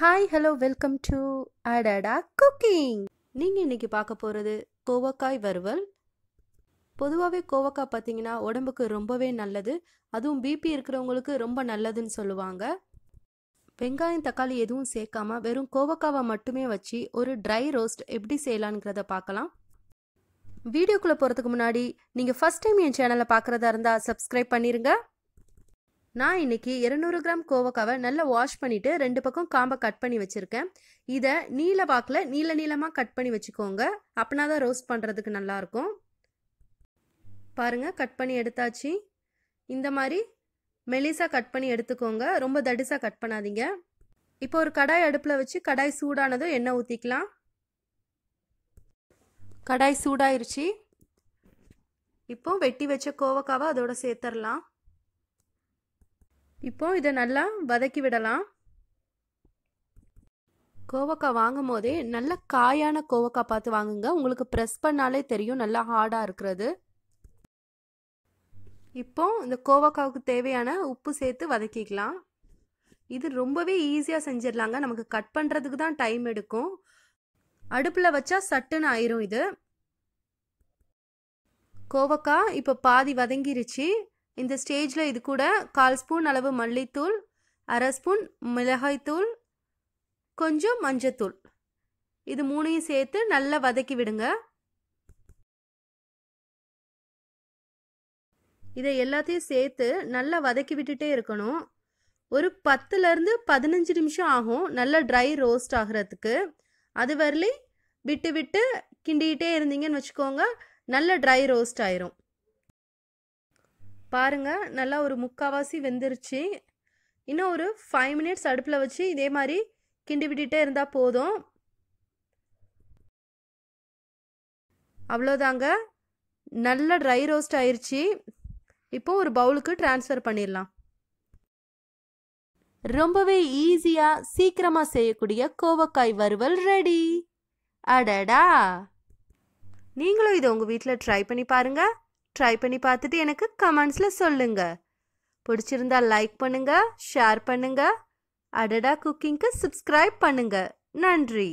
hi hello welcome to அடடா cooking நீங்கள் இன்றைக்கி பார்க்க போகிறது கோவக்காய் வறுவல் பொதுவாகவே கோவக்காய் பார்த்தீங்கன்னா உடம்புக்கு ரொம்பவே நல்லது அதுவும் பிபி இருக்கிறவங்களுக்கு ரொம்ப நல்லதுன்னு சொல்லுவாங்க வெங்காயம் தக்காளி எதுவும் சேர்க்காம வெறும் கோவக்காவை மட்டுமே வச்சு ஒரு ட்ரை ரோஸ்ட் எப்படி செய்யலான்ங்கிறத பார்க்கலாம் வீடியோக்குள்ளே போகிறதுக்கு முன்னாடி நீங்கள் ஃபஸ்ட் டைம் என் சேனலை பார்க்குறதா இருந்தால் சப்ஸ்கிரைப் பண்ணிடுங்க நான் இன்னைக்கு இரநூறு கிராம் கோவக்காவை நல்லா வாஷ் பண்ணிவிட்டு ரெண்டு பக்கம் காம்பை கட் பண்ணி வச்சுருக்கேன் இதை நீல வாக்கில் நீல நீளமாக கட் பண்ணி வச்சுக்கோங்க அப்படின்னா தான் ரோஸ்ட் பண்ணுறதுக்கு நல்லாயிருக்கும் பாருங்கள் கட் பண்ணி எடுத்தாச்சு இந்த மாதிரி மெலிசாக கட் பண்ணி எடுத்துக்கோங்க ரொம்ப தடிசாக கட் பண்ணாதீங்க இப்போ ஒரு கடாய் அடுப்பில் வச்சு கடாய் சூடானதும் எண்ணெய் ஊற்றிக்கலாம் கடாய் சூடாயிருச்சு இப்போ வெட்டி வச்ச கோவக்காவை அதோட சேர்த்துடலாம் இப்போ இதை நல்லா வதக்கி விடலாம் கோவக்காய் வாங்கும் போதே நல்ல காயான கோவக்காய் பார்த்து வாங்குங்க உங்களுக்கு ப்ரெஸ் பண்ணாலே தெரியும் நல்லா ஹார்டாக இருக்கிறது இப்போ இந்த கோவக்காவுக்கு தேவையான உப்பு சேர்த்து வதக்கிக்கலாம் இது ரொம்பவே ஈஸியாக செஞ்சிடலாங்க நமக்கு கட் பண்ணுறதுக்கு தான் டைம் எடுக்கும் அடுப்பில் வச்சா சட்டுன்னு ஆயிரும் இது கோவக்காய் இப்போ பாதி வதங்கிருச்சு இந்த ஸ்டேஜில் இது கூட கால் ஸ்பூன் அளவு மல்லித்தூள் அரை ஸ்பூன் மிளகாய்த்தூள் கொஞ்சம் மஞ்சத்தூள் இது மூணையும் சேர்த்து நல்லா வதக்கி விடுங்க இதை எல்லாத்தையும் சேர்த்து நல்லா வதக்கி விட்டுட்டே இருக்கணும் ஒரு பத்துலேருந்து பதினஞ்சு நிமிஷம் ஆகும் நல்லா ட்ரை ரோஸ்ட் ஆகிறதுக்கு அது வரலையும் விட்டு விட்டு கிண்டிக்கிட்டே இருந்தீங்கன்னு வச்சுக்கோங்க நல்ல ட்ரை ரோஸ்ட் ஆயிரும் பாருங்கள் நல்லா ஒரு முக்கால்வாசி வெந்துருச்சு இன்னும் ஒரு ஃபைவ் மினிட்ஸ் அடுப்பில் வச்சு இதே மாதிரி கிண்டி விட்டுட்டே இருந்தால் போதும் அவ்வளோதாங்க நல்ல ட்ரை ரோஸ்ட் ஆயிடுச்சு இப்போது ஒரு பவுலுக்கு டிரான்ஸ்ஃபர் பண்ணிடலாம் ரொம்பவே ஈஸியாக சீக்கிரமாக செய்யக்கூடிய கோவக்காய் வறுவல் ரெடி அடடா நீங்களும் இதை உங்கள் வீட்டில் ட்ரை பண்ணி பாருங்கள் ட்ரை பண்ணி பார்த்துட்டு எனக்கு கமெண்ட்ஸில் சொல்லுங்கள் பிடிச்சிருந்தா லைக் பண்ணுங்கள் ஷேர் பண்ணுங்க அடடா குக்கிங்க்கு சப்ஸ்கிரைப் பண்ணுங்கள் நன்றி